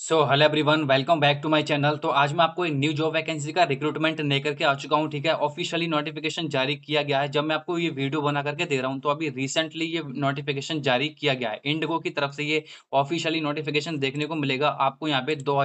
so hello everyone welcome back to my channel तो आज मैं आपको एक न्यू जॉब वैकेंसी का रिक्रूटमेंट लेकर के आ चुका हूँ ठीक है ऑफिशियली नोटिफिकेशन जारी किया गया है जब मैं आपको ये वीडियो बना करके दे रहा हूँ तो अभी रिसेंटली ये नोटिफिकेशन जारी किया गया है इंडगो की तरफ से ये ऑफिशियली नोटिफिकेशन देखने को मिलेगा आपको यहाँ पे दो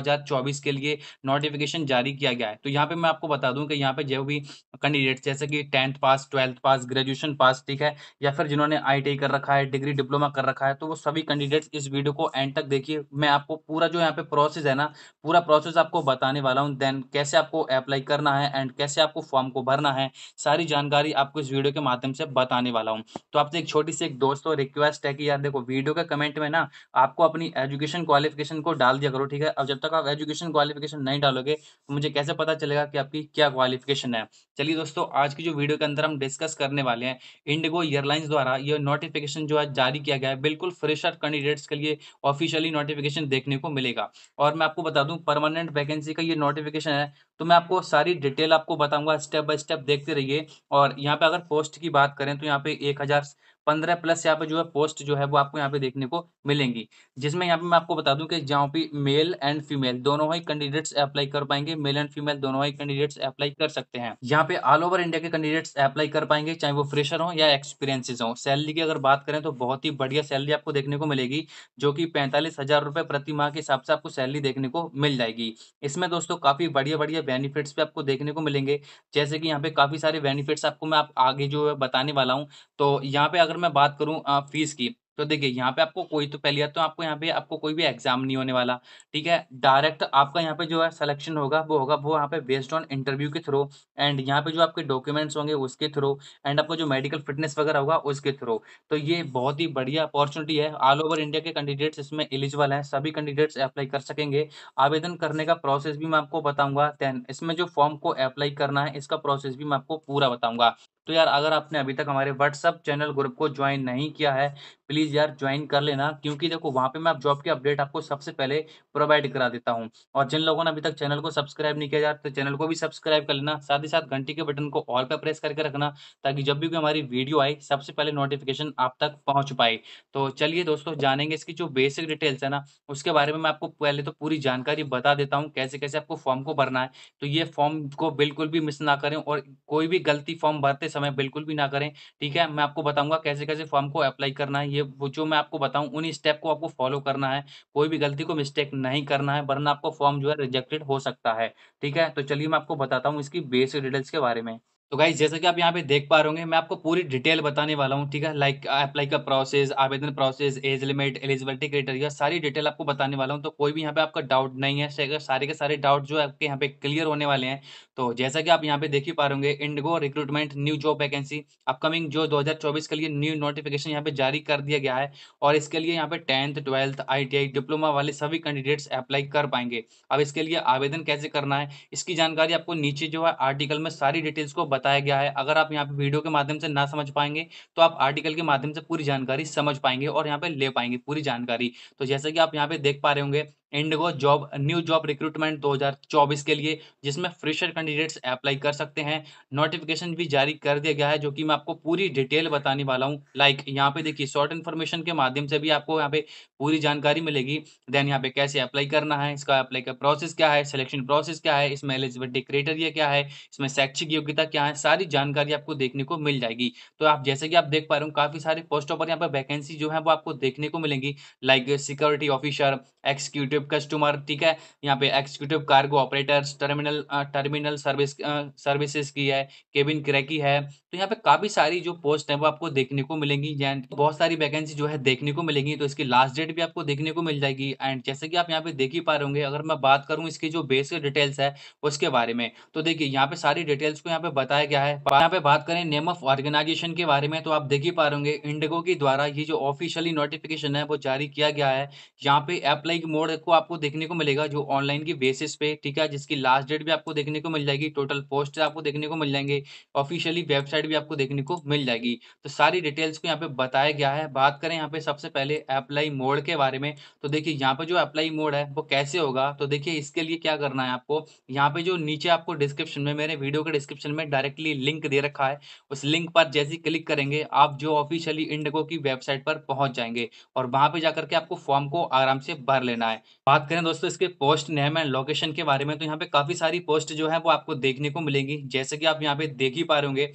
के लिए नोटिफिकेशन जारी किया गया है तो यहाँ पे मैं आपको बता दूँ कि यहाँ पे जो भी कैंडिडेट जैसे कि tenth pass twelfth pass graduation pass ठीक है या फिर जिन्होंने आई कर रखा है डिग्री डिप्लोमा कर रखा है तो वो सभी कैंडिडेट्स इस वीडियो को एंड तक देखिए मैं आपको पूरा जो यहाँ पे प्रोसेस है ना पूरा प्रोसेस आपको बताने वाला हूँ देन कैसे आपको अप्लाई करना है एंड कैसे आपको फॉर्म को भरना है सारी जानकारी आपको इस वीडियो के माध्यम से बताने वाला हूँ तो आपसे तो एक छोटी सी एक दोस्तों रिक्वेस्ट है कि यार देखो वीडियो के कमेंट में ना आपको अपनी एजुकेशन क्वालिफिकेशन को डाल दिया करो ठीक है अब जब तक आप एजुकेशन क्वालिफिकेशन नहीं डालोगे तो मुझे कैसे पता चलेगा कि आपकी क्या क्वालिफिकेशन है चलिए दोस्तों आज की जो वीडियो के अंदर हम डिस्कस करने वाले हैं इंडिगो एयरलाइंस द्वारा यह नोटिफिकेशन जो है जारी किया गया है बिल्कुल फ्रेशर कैंडिडेट्स के लिए ऑफिशियली नोटिफिकेशन देखने को मिलेगा और मैं आपको बता दूं परमानेंट वैकेंसी का ये नोटिफिकेशन है तो मैं आपको सारी डिटेल आपको बताऊंगा स्टेप बाय स्टेप देखते रहिए और यहाँ पे अगर पोस्ट की बात करें तो यहाँ पे एक हज़ार पंद्रह प्लस यहाँ पे जो है पोस्ट जो है वो आपको यहाँ पे देखने को मिलेंगी जिसमें यहाँ पे मैं आपको बता दूं कि जहाँ पे मेल एंड फीमेल दोनों ही कैंडिडेट्स अप्लाई कर पाएंगे मेल एंड फीमेल दोनों ही कैंडिडेट्स अप्लाई कर सकते हैं यहाँ पे ऑल ओवर इंडिया के कैंडिडेट्स अप्लाई कर पाएंगे चाहे वो फ्रेशर हो या एक्सपीरियंसिस हो सैलरी की अगर बात करें तो बहुत ही बढ़िया सैलरी आपको देखने को मिलेगी जो की पैंतालीस हजार रुपए प्रति माह के हिसाब से आपको सैलरी देखने को मिल जाएगी इसमें दोस्तों काफी बढ़िया बढ़िया बेनिफिट्स भी आपको देखने को मिलेंगे जैसे कि यहाँ पे काफी सारे बेनिफिट्स आपको मैं आगे जो है बताने वाला हूँ तो यहाँ पे अगर अगर मैं बात करूँ फीस की तो देखिए यहाँ पे आपको कोई तो पहले तो आपको यहाँ पे आपको कोई भी एग्जाम नहीं होने वाला ठीक है डायरेक्ट आपका यहाँ पे जो है सिलेक्शन होगा वो होगा वो यहाँ पे बेस्ड ऑन इंटरव्यू के थ्रू एंड यहाँ पे जो आपके डॉक्यूमेंट्स होंगे उसके थ्रू एंड आपको जो मेडिकल फिटनेस वगैरह होगा उसके थ्रू तो ये बहुत ही बढ़िया अपॉर्चुनिटी है ऑल ओवर इंडिया के कैंडिडेट्स इसमें एलिजिबल हैं सभी कैंडिडेट्स अप्लाई कर सकेंगे आवेदन करने का प्रोसेस भी मैं आपको बताऊंगा देन इसमें जो फॉर्म को अप्लाई करना है इसका प्रोसेस भी मैं आपको पूरा बताऊंगा तो यार अगर आपने अभी तक हमारे व्हाट्सअप चैनल ग्रुप को ज्वाइन नहीं किया है प्लीज़ यार ज्वाइन कर लेना क्योंकि देखो वहां पे मैं आप जॉब की अपडेट आपको सबसे पहले प्रोवाइड करा देता हूँ और जिन लोगों ने अभी तक चैनल को सब्सक्राइब नहीं किया यार तो चैनल को भी सब्सक्राइब कर लेना साथ ही साथ घंटी के बटन को ऑल पर प्रेस करके रखना ताकि जब भी कोई हमारी वीडियो आए सबसे पहले नोटिफिकेशन आप तक पहुंच पाए तो चलिए दोस्तों जानेंगे इसकी जो बेसिक डिटेल्स है ना उसके बारे में मैं आपको पहले तो पूरी जानकारी बता देता हूँ कैसे कैसे आपको फॉर्म को भरना है तो ये फॉर्म को बिल्कुल भी मिस ना करें और कोई भी गलती फॉर्म भरते समय बिल्कुल भी ना करें ठीक है मैं आपको बताऊंगा कैसे कैसे फॉर्म को अप्लाई करना है ये जो मैं आपको बताऊं उन स्टेप को आपको फॉलो करना है कोई भी गलती को मिस्टेक नहीं करना है वरना आपको फॉर्म जो है रिजेक्टेड हो सकता है ठीक है तो चलिए मैं आपको बताता हूँ इसकी बेसिक डिटेल्स के बारे में तो गाइज जैसा कि आप यहाँ पे देख पा रहे होंगे मैं आपको पूरी डिटेल बताने वाला हूँ ठीक है लाइक अप्लाई uh, का प्रोसेस आवेदन process age limit eligibility criteria सारी डिटेल आपको बताने वाला हूँ तो कोई भी यहाँ पे आपका डाउट नहीं है सारे के सारे डाउट जो है आपके यहाँ पे क्लियर होने वाले हैं तो जैसा कि आप यहाँ पे देख ही पा रहे IndiGo recruitment new job vacancy upcoming जो दो के लिए न्यू नोटिफिकेशन यहाँ पे जारी कर दिया गया है और इसके लिए यहाँ पे टेंथ ट्वेल्थ आई डिप्लोमा वाले सभी कैंडिडेट्स अप्लाई कर पाएंगे अब इसके लिए आवेदन कैसे करना है इसकी जानकारी आपको नीचे जो है आर्टिकल में सारी डिटेल्स को बता बताया गया है अगर आप यहाँ पे वीडियो के माध्यम से ना समझ पाएंगे तो आप आर्टिकल के माध्यम से पूरी जानकारी समझ पाएंगे और यहाँ पे ले पाएंगे पूरी जानकारी तो जैसे कि आप यहाँ पे देख पा रहे होंगे IndiGo job new job recruitment 2024 के लिए जिसमें फ्रेशर कैंडिडेट्स अप्लाई कर सकते हैं नोटिफिकेशन भी जारी कर दिया गया है जो कि मैं आपको पूरी डिटेल बताने वाला हूँ लाइक like, यहाँ पे देखिए शॉर्ट इन्फॉर्मेशन के माध्यम से भी आपको यहाँ पे पूरी जानकारी मिलेगी देन यहाँ पे कैसे अप्लाई करना है इसका अप्लाई का प्रोसेस क्या है सिलेक्शन प्रोसेस क्या है इसमें एलिजिबिलिटी क्राइटेरिया क्या है इसमें शैक्षिक योग्यता क्या है सारी जानकारी आपको देखने को मिल जाएगी तो आप जैसे कि आप देख पा रहे हो काफी सारे पोस्टों पर यहाँ पर वैकेंसी जो है वो आपको देखने को मिलेंगी like security officer executive executive customer ठीक है यहाँ पे executive cargo operators terminal terminal service services की है केबिन क्रैकी है तो यहाँ पे काफ़ी सारी जो पोस्ट है वो आपको देखने को मिलेंगी एंड बहुत सारी वैकेंसी जो है देखने को मिलेंगी तो इसकी लास्ट डेट भी आपको देखने को मिल जाएगी एंड जैसे कि आप यहाँ पे देख ही पा रहे होंगे अगर मैं बात करूँ इसकी जो बेसिक डिटेल्स है उसके बारे में तो देखिए यहाँ पे सारी डिटेल्स को यहाँ पे बताया गया है यहाँ पे बात करें नेम ऑफ ऑर्गेनाइजेशन के बारे में तो आप देख ही पा रहे होंगे इंडिगो के द्वारा ये जो ऑफिशियली नोटिफिकेशन है वो जारी किया गया है यहाँ पे अप्लाई मोड को आपको देखने को मिलेगा जो ऑनलाइन की बेसिस पे ठीक है जिसकी लास्ट डेट भी आपको देखने को मिल जाएगी टोटल पोस्ट आपको देखने को मिल जाएंगे ऑफिशियली वेबसाइट भी आपको देखने को मिल जाएगी तो सारी डिटेल्स को यहाँ पे बताया गया है बात करें यहाँ पे सबसे पहले अप्लाई मोड के बारे में तो देखिए यहाँ पे जो अप्लाई मोड है वो कैसे होगा तो देखिए इसके लिए क्या करना है आपको यहाँ पे जो नीचे आपको डिस्क्रिप्शन में मेरे वीडियो के डिस्क्रिप्शन में डायरेक्टली लिंक दे रखा है उस लिंक पर जैसे क्लिक करेंगे आप जो ऑफिशियली इंडिगो की वेबसाइट पर पहुंच जाएंगे और वहां पर जाकर के आपको फॉर्म को आराम से भर लेना है बात करें दोस्तों इसके पोस्ट नेम एंड लोकेशन के बारे में तो यहाँ पे काफ़ी सारी पोस्ट जो है वो आपको देखने को मिलेंगी जैसे कि आप यहाँ पे देख ही पा रहे होंगे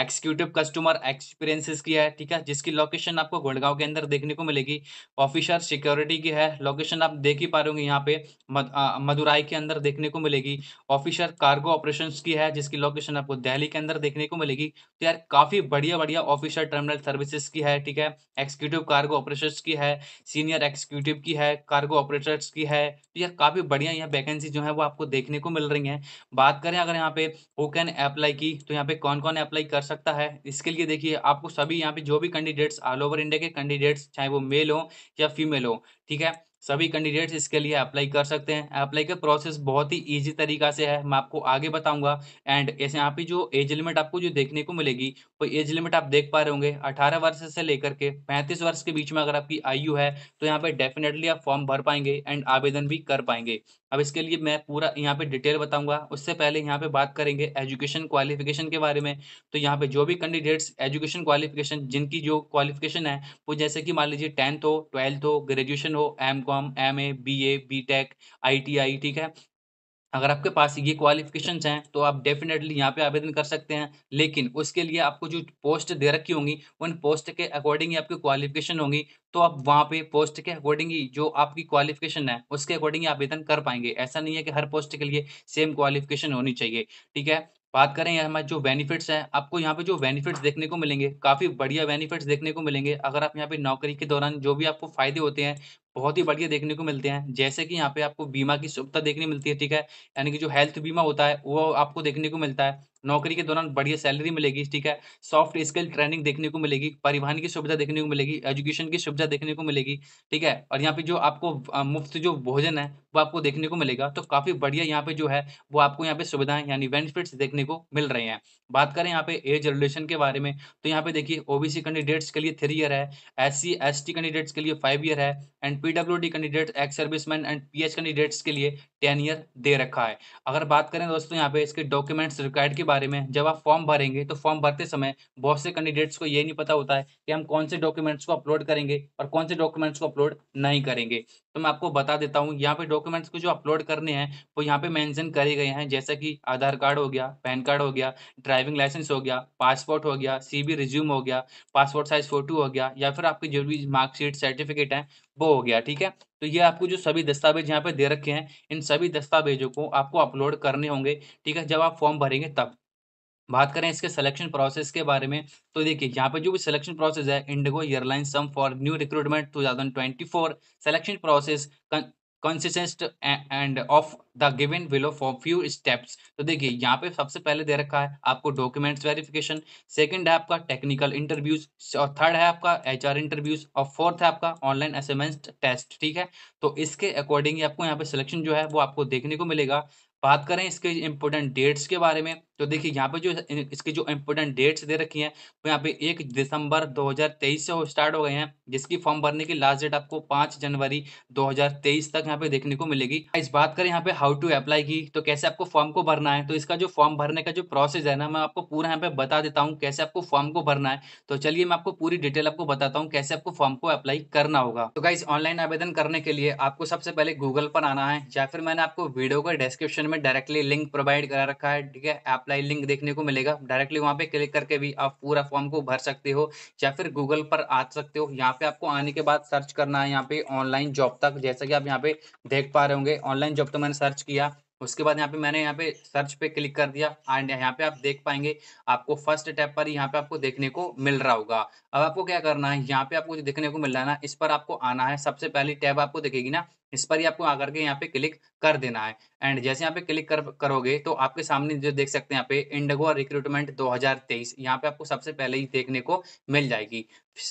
एक्सिक्यूटिव कस्टमर एक्सपीरियंसेस की है ठीक है जिसकी लोकेशन आपको गुड़गांव के अंदर देखने को मिलेगी ऑफिसर सिक्योरिटी की है लोकेशन आप देख ही पा रहे यहाँ पे मदुराई के अंदर देखने को मिलेगी ऑफिसर कार्गो ऑपरेशन की है जिसकी लोकेशन आपको दिल्ली के अंदर देखने को मिलेगी तो यार काफी बढ़िया बढ़िया ऑफिसर टर्मिनल सर्विसेज की है ठीक है एक्सिक्यूटिव कार्गो ऑपरेशन की है सीनियर एक्सिक्यूटिव की है कार्गो ऑपरेटर्स की है तो यार काफी बढ़िया यहाँ वैकेंसी जो है वो आपको देखने को मिल रही है बात करें अगर यहाँ पे हु कैन अप्लाई की तो यहाँ पे कौन कौन अप्लाई कर सकता है इसके लिए देखिए आपको सभी यहाँ पे जो भी कैंडिडेट्स ऑल ओवर इंडिया के कैंडिडेट्स चाहे वो मेल हो या फीमेल हो ठीक है सभी कैंडिडेट्स इसके लिए अप्लाई कर सकते हैं अप्लाई का प्रोसेस बहुत ही इजी तरीका से है मैं आपको आगे बताऊंगा एंड ऐसे यहाँ पे जो एज लिमिट आपको जो देखने को मिलेगी वो एज लिमिट आप देख पा रहे होंगे 18 वर्ष से लेकर के 35 वर्ष के बीच में अगर आपकी आयु है तो यहाँ पे डेफिनेटली आप फॉर्म भर पाएंगे एंड आवेदन भी कर पाएंगे अब इसके लिए मैं पूरा यहाँ पे डिटेल बताऊंगा उससे पहले यहाँ पे बात करेंगे एजुकेशन क्वालिफिकेशन के बारे में तो यहाँ पे जो भी कैंडिडेट्स एजुकेशन क्वालिफिकेशन जिनकी जो क्वालिफिकेशन है वो जैसे कि मान लीजिए टेंथ हो ट्वेल्थ हो ग्रेजुएशन हो M com M A B A B tech I T I ठीक है अगर आपके पास ये क्वालिफिकेशन हैं तो आप डेफिनेटली यहाँ पे आवेदन कर सकते हैं लेकिन उसके लिए आपको जो पोस्ट दे रखी होंगी उन पोस्ट के अकॉर्डिंग ही आपकी क्वालिफिकेशन होंगी तो आप वहाँ पे पोस्ट के अकॉर्डिंग ही जो आपकी क्वालिफिकेशन है उसके अकॉर्डिंग ही आवेदन कर पाएंगे ऐसा नहीं है कि हर पोस्ट के लिए सेम क्वालिफिकेशन होनी चाहिए ठीक है बात करें हमारे जो बेनिफिट्स हैं आपको यहाँ पे जो बेनिफिट्स देखने को मिलेंगे काफ़ी बढ़िया बेनिफिट्स देखने को मिलेंगे अगर आप यहाँ पे नौकरी के दौरान जो भी आपको फायदे होते हैं बहुत ही बढ़िया देखने को मिलते हैं जैसे कि यहाँ पे आपको बीमा की सुविधा देखने मिलती है ठीक है यानी कि जो हेल्थ बीमा होता है वो आपको देखने को मिलता है नौकरी के दौरान बढ़िया सैलरी मिलेगी ठीक है सॉफ्ट स्किल ट्रेनिंग देखने को मिलेगी परिवहन की सुविधा देखने को मिलेगी एजुकेशन की सुविधा देखने को मिलेगी ठीक है और यहाँ पे जो आपको मुफ्त जो भोजन है वो आपको देखने को मिलेगा तो काफ़ी बढ़िया यहाँ पे जो है वो आपको यहाँ पे सुविधाएं यानी बेनिफिट्स देखने को मिल रहे हैं बात करें यहाँ पे एज रिलेशन के बारे में तो यहाँ पे देखिए ओबीसी कैंडिडेट्स के लिए थ्री ईयर है एस सी एस कैंडिडेट्स के लिए फाइव ईयर है and PW candidates ex serviceman and P candidates के लिए टेन ईयर दे रखा है अगर बात करें दोस्तों यहाँ पे इसके डॉक्यूमेंट्स रिक्वायर्ड के बारे में जब आप फॉर्म भरेंगे तो फॉर्म भरते समय बहुत से कैंडिडेट्स को ये नहीं पता होता है कि हम कौन से डॉक्यूमेंट्स को अपलोड करेंगे और कौन से डॉक्यूमेंट्स को अपलोड नहीं करेंगे तो मैं आपको बता देता हूँ यहाँ पे डॉक्यूमेंट्स को जो अपलोड करने हैं वो यहाँ पे मेंशन करे गए हैं जैसा कि आधार कार्ड हो गया पैन कार्ड हो गया ड्राइविंग लाइसेंस हो गया पासपोर्ट हो गया सी बी रिज्यूम हो गया पासपोर्ट साइज फोटो हो गया या फिर आपके जो भी मार्कशीट सर्टिफिकेट है वो हो गया ठीक है तो ये आपको जो सभी दस्तावेज यहाँ पे दे रखे हैं इन सभी दस्तावेजों को आपको अपलोड करने होंगे ठीक है जब आप फॉर्म भरेंगे तब बात करें इसके सिलेक्शन प्रोसेस के बारे में तो देखिए यहाँ पे जो भी सिलेक्शन प्रोसेस है IndiGo airline some for new recruitment 2024 selection process consistent and of the given below for few steps तो देखिए यहाँ पे सबसे पहले दे रखा है आपको डॉक्यूमेंट्स वेरिफिकेशन सेकंड है आपका टेक्निकल इंटरव्यूज और थर्ड है आपका एच आर इंटरव्यूज और फोर्थ है आपका ऑनलाइन असमेंस टेस्ट ठीक है तो इसके अकॉर्डिंग आपको यहाँ पे सिलेक्शन जो है वो आपको देखने को मिलेगा बात करें इसके इंपॉर्टेंट डेट्स के बारे में तो देखिए यहाँ पे जो इसके जो इम्पोर्टेंट डेट्स दे रखी हैं वो यहाँ पे एक दिसंबर 2023 से स्टार्ट हो गए हैं जिसकी फॉर्म भरने की लास्ट डेट आपको पाँच जनवरी 2023 तक यहाँ पे देखने को मिलेगी इस बात करें यहाँ पे हाउ टू अप्लाई की तो कैसे आपको फॉर्म को भरना है तो इसका जो फॉर्म भरने का जो प्रोसेस है ना मैं आपको पूरा यहाँ पे बता देता हूँ कैसे आपको फॉर्म को भरना है तो चलिए मैं आपको पूरी डिटेल आपको बताता हूँ कैसे आपको फॉर्म को अप्लाई करना होगा तो गाइज ऑनलाइन आवेदन करने के लिए आपको सबसे पहले गूगल पर आना है या फिर मैंने आपको वीडियो का डिस्क्रिप्शन में डायरेक्टली लिंक प्रोवाइड करा रखा है ठीक है आप अप्लाई लिंक देखने को मिलेगा डायरेक्टली वहाँ पे क्लिक करके भी आप पूरा फॉर्म को भर सकते हो या फिर गूगल पर आ सकते हो यहाँ पे आपको आने के बाद सर्च करना है यहाँ पे ऑनलाइन जॉब तक जैसा कि आप यहाँ पे देख पा रहे होंगे ऑनलाइन जॉब तो मैंने सर्च किया उसके बाद यहाँ पे मैंने यहाँ पे सर्च पे क्लिक कर दिया एंड यहाँ पे आप देख पाएंगे आपको फर्स्ट टैप पर यहाँ पे आपको देखने को मिल रहा होगा अब आपको क्या करना है यहाँ पे आपको जो देखने को मिल रहा है ना इस पर आपको आना है सबसे पहली टैब आपको दिखेगी ना इस पर ही आपको आकर के यहाँ पे क्लिक कर देना है एंड जैसे यहाँ पे क्लिक कर करोगे तो आपके सामने जो देख सकते हैं यहाँ पे इंडगो रिक्रूटमेंट 2023 यहाँ पे आपको सबसे पहले ही देखने को मिल जाएगी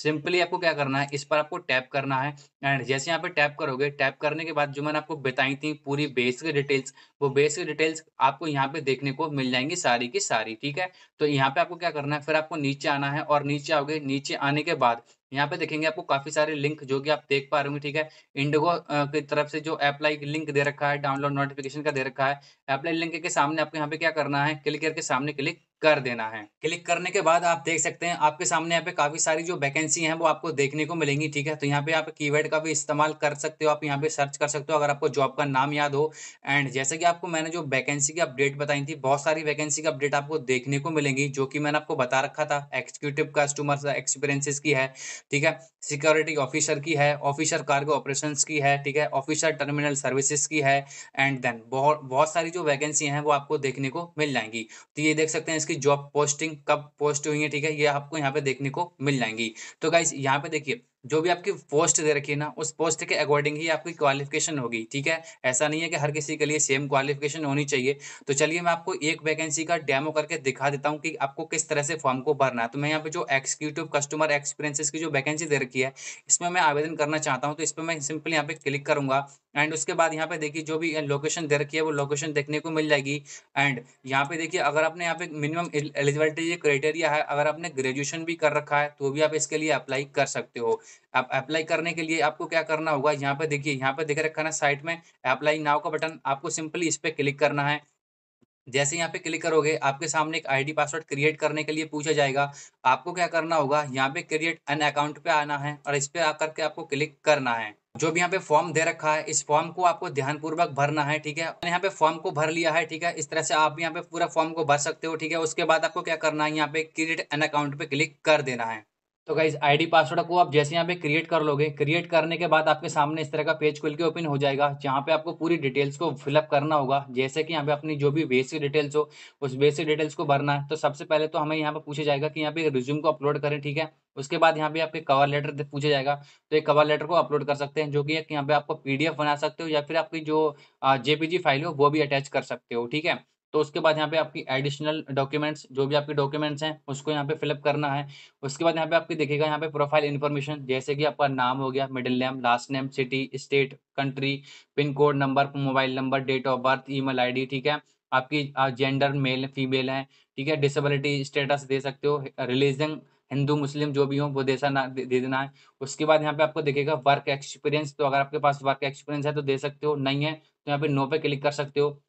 सिंपली आपको क्या करना है इस पर आपको टैप करना है एंड जैसे यहाँ पे टैप करोगे टैप करने के बाद जो मैंने आपको बताई थी पूरी बेसिक डिटेल्स वो बेसिक डिटेल्स आपको यहाँ पे देखने को मिल जाएंगी सारी की सारी ठीक है तो यहाँ पे आपको क्या करना है फिर आपको नीचे आना है और नीचे आओगे नीचे आने के बाद यहाँ पे देखेंगे आपको काफी सारे लिंक जो कि आप देख पा रहे होंगे ठीक है इंडिगो की तरफ से जो अप्लाई लिंक दे रखा है डाउनलोड नोटिफिकेशन का दे रखा है अप्लाई लिंक के सामने आपको यहाँ पे क्या करना है क्लिक करके सामने क्लिक कर देना है क्लिक करने के बाद आप देख सकते हैं आपके सामने यहाँ पे काफ़ी सारी जो वैकेंसी हैं वो आपको देखने को मिलेंगी ठीक है तो यहाँ पे आप कीवर्ड का भी इस्तेमाल कर सकते हो आप यहाँ पे सर्च कर सकते हो अगर आपको जॉब का नाम याद हो एंड जैसे कि आपको मैंने जो वैकेंसी की अपडेट बताई थी बहुत सारी वैकेंसी की अपडेट आपको देखने को मिलेंगी जो कि मैंने आपको बता रखा था एक्सिक्यूटिव कस्टमर एक्सपीरियंसिस की है ठीक है सिक्योरिटी ऑफिसर की है ऑफिसर कार्गो ऑपरेशन की है ठीक है ऑफिसर टर्मिनल सर्विसेस की है एंड देन बहुत सारी जो वैकेंसी है वो आपको देखने को मिल जाएंगी तो ये देख सकते हैं इसकी आपकी जॉब पोस्टिंग कब पोस्ट हुई है ठीक है ये आपको यहाँ पे देखने को मिल जाएंगी तो गाइज यहाँ पे देखिए जो भी आपकी पोस्ट दे रखी है ना उस पोस्ट के अकॉर्डिंग ही आपकी क्वालिफिकेशन होगी ठीक है ऐसा नहीं है कि हर किसी के लिए सेम क्वालिफिकेशन होनी चाहिए तो चलिए मैं आपको एक वैकेंसी का डेमो करके दिखा देता हूँ कि आपको किस तरह से फॉर्म को भरना है तो मैं यहाँ पे जो एक्सक्यूटिव कस्टमर एक्सपीरियंसिस की जो वैकेंसी दे रखी है इसमें मैं आवेदन करना चाहता हूँ तो इस पर मैं सिंपल यहाँ पे क्लिक करूंगा एंड उसके बाद यहाँ पे देखिए जो भी लोकेशन uh, दे रखी है वो लोकेशन देखने को मिल जाएगी एंड यहाँ पे देखिए अगर आपने यहाँ पे मिनिमम एलिजिबिलिटी ये क्राइटेरिया है अगर आपने ग्रेजुएशन भी कर रखा है तो भी आप इसके लिए अप्लाई कर सकते हो आप अप्लाई करने के लिए आपको क्या करना होगा यहाँ पे देखिए यहाँ पे देख रखा ना साइट में अप्लाई नाव का बटन आपको सिंपली इस पर क्लिक करना है जैसे यहाँ पे क्लिक करोगे आपके सामने एक आईडी पासवर्ड क्रिएट करने के लिए पूछा जाएगा आपको क्या करना होगा यहाँ पे क्रिएट एन अकाउंट पे आना है और इस पर आकर के आपको क्लिक करना है जो भी यहाँ पे फॉर्म दे रखा है इस फॉर्म को आपको ध्यानपूर्वक भरना है ठीक है यहाँ पे फॉर्म को भर लिया है ठीक है इस तरह से आप यहाँ पे पूरा फॉर्म को भर सकते हो ठीक है उसके बाद आपको क्या करना है यहाँ पे क्रिएट एन अकाउंट पे क्लिक कर देना है तो गाइज आईडी पासवर्ड को आप जैसे यहाँ पे क्रिएट कर लोगे क्रिएट करने के बाद आपके सामने इस तरह का पेज खुल के ओपन हो जाएगा जहाँ पे आपको पूरी डिटेल्स को फिलअप करना होगा जैसे कि यहाँ पे अपनी जो भी बेसिक डिटेल्स हो उस बेसिक डिटेल्स को भरना है तो सबसे पहले तो हमें यहाँ पे पूछा जाएगा कि यहाँ पे रिज्यूम को अपलोड करें ठीक है उसके बाद यहाँ पे आपके कवर लेटर पूछा जाएगा तो एक कवर लेटर को अपलोड कर सकते हैं जो कि यहाँ पे आपको पीडीएफ बना सकते हो या फिर आपकी जो जेपीजी फाइल हो वो भी अटैच कर सकते हो ठीक है तो उसके बाद यहाँ पे आपकी एडिशनल डॉक्यूमेंट्स जो भी आपके डॉक्यूमेंट्स हैं उसको यहाँ पे फिलअप करना है उसके बाद यहाँ पे आपकी देखेगा यहाँ पे प्रोफाइल इन्फॉर्मेशन जैसे कि आपका नाम हो गया middle name last name city state country pin code number mobile number date of birth email ठीक है आपकी जेंडर मेल फीमेल है ठीक है डिसेबिलिटी स्टेटस दे सकते हो रिलीजन हिंदू मुस्लिम जो भी हो वो देसा ना दे, देना है उसके बाद यहाँ पे आपको देखेगा वर्क एक्सपीरियंस तो अगर आपके पास वर्क एक्सपीरियंस है तो दे सकते हो नहीं है तो यहाँ पे नो पे क्लिक कर सकते हो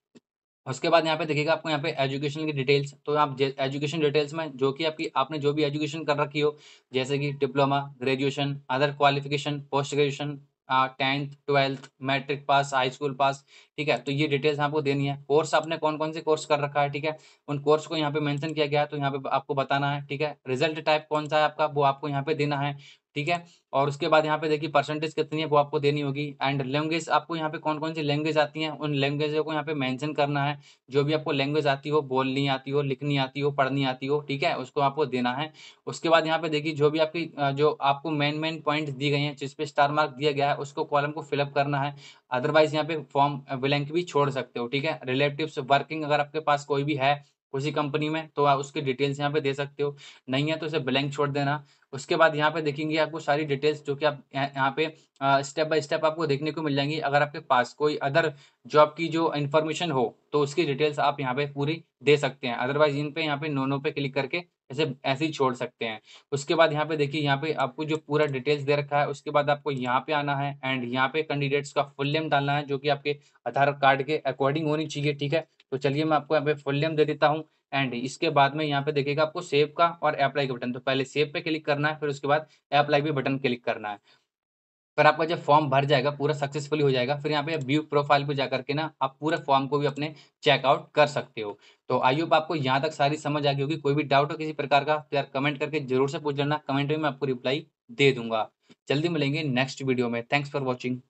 उसके बाद यहाँ पे देखिएगा आपको यहाँ पे एजुकेशन की डिटेल्स तो आप एजुकेशन डिटेल्स में जो कि आपकी आपने जो भी एजुकेशन कर रखी हो जैसे कि diploma graduation other qualification post graduation tenth twelfth matric pass high school pass ठीक है तो ये डिटेल्स आपको देनी है कोर्स आपने कौन कौन से कोर्स कर रखा है ठीक है उन कोर्स को यहाँ पे मेंशन किया गया है तो यहाँ पे आपको बताना है ठीक है रिजल्ट टाइप कौन सा है आपका वो आपको यहाँ पे देना है ठीक है और उसके बाद यहाँ पे देखिए परसेंटेज कितनी है वो आपको देनी होगी एंड लैंग्वेज आपको यहाँ पे कौन कौन सी लैंग्वेज आती हैं उन लैंग्वेजों को यहाँ पे मेंशन करना है जो भी आपको लैंग्वेज आती हो बोलनी आती हो लिखनी आती हो पढ़नी आती हो ठीक है उसको आपको देना है उसके बाद यहाँ पे देखिए जो भी आपकी जो आपको मेन मेन पॉइंट दी गई हैं जिसपे स्टार मार्क दिया गया है उसको कॉलम को फिलअप करना है अदरवाइज यहाँ पे फॉर्म ब्लैंक भी छोड़ सकते हो ठीक है रिलेटिव वर्किंग अगर आपके पास कोई भी है उसी कंपनी में तो आप उसकी डिटेल्स यहाँ पे दे सकते हो नहीं है तो इसे ब्लैंक छोड़ देना उसके बाद यहाँ पे देखेंगे आपको सारी डिटेल्स जो कि आप यहाँ पे स्टेप बाय स्टेप आपको देखने को मिल जाएंगी अगर आपके पास कोई अदर जॉब की जो इन्फॉर्मेशन हो तो उसकी डिटेल्स आप यहाँ पे पूरी दे सकते हैं अदरवाइज इन पे यहाँ पे नो नो पे क्लिक करके ऐसे ऐसे ही छोड़ सकते हैं उसके बाद यहाँ पे देखिए यहाँ पे आपको जो पूरा डिटेल्स दे रखा है उसके बाद आपको यहाँ पे आना है एंड यहाँ पे कैंडिडेट्स का फुल नेम डालना है जो कि आपके आधार कार्ड के अकॉर्डिंग होनी चाहिए ठीक है तो चलिए मैं आपको यहाँ पे फुल नेम दे देता हूँ एंड इसके बाद में यहाँ पे देखिएगा आपको सेव का और अप्लाई का बटन तो पहले सेव पे क्लिक करना है फिर उसके बाद अप्लाई पे बटन क्लिक करना है फिर आपका जब फॉर्म भर जाएगा पूरा सक्सेसफुली हो जाएगा फिर यहाँ पे व्यू प्रोफाइल पे जाकर के ना आप पूरे फॉर्म को भी अपने चेकआउट कर सकते हो तो आई होप आपको यहाँ तक सारी समझ आ गई होगी कोई भी डाउट हो किसी प्रकार का तो यार कमेंट करके जरूर से पूछ लेना कमेंट में मैं आपको रिप्लाई दे दूंगा जल्दी मिलेंगे नेक्स्ट वीडियो में थैंक्स फॉर वॉचिंग